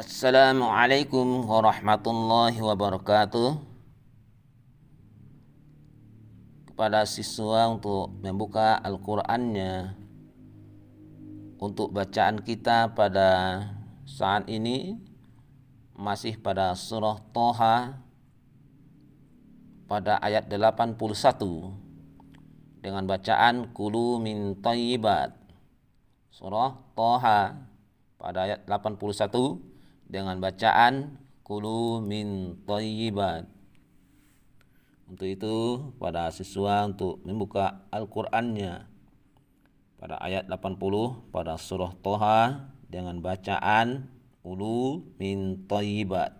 Assalamualaikum warahmatullahi wabarakatuh Kepada siswa untuk membuka Al-Qur'annya Untuk bacaan kita pada saat ini Masih pada surah Toha Pada ayat 81 Dengan bacaan Kulu min tayyibat Surah Toha pada ayat 81 dengan bacaan kulu min thayyibat. Untuk itu pada siswa untuk membuka Al-Qur'annya pada ayat 80 pada surah Toha dengan bacaan kulu min thayyibat.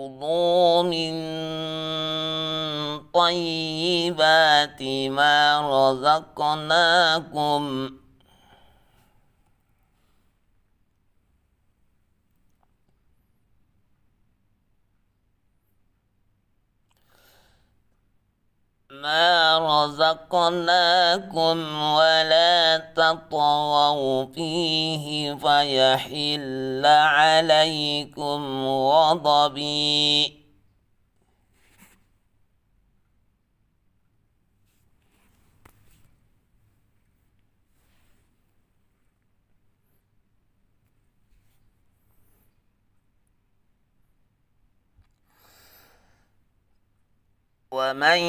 كُلُوا مِن طَيِّبَاتِ مَا رَزَقْنَاكُمْ ۖ خلقناكم ولا تطغوا فيه فيحل عليكم غضبي ومن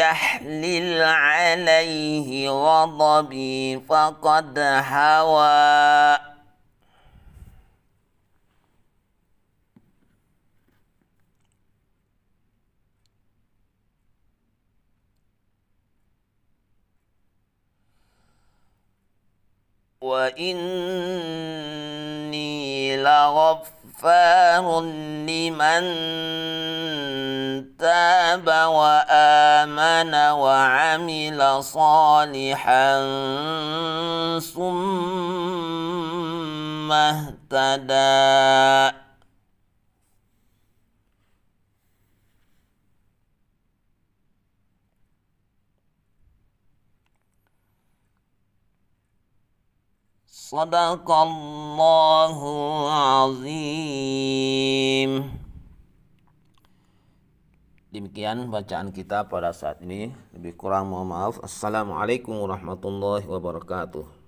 يحلل عليه غضبي فقد هوى وإني لغفر غفار لمن تاب وآمن وعمل صالحا ثم اهتدى صدق الله العظيم Demikian bacaan kita pada saat ini. Lebih kurang mohon maaf. Assalamualaikum warahmatullahi wabarakatuh.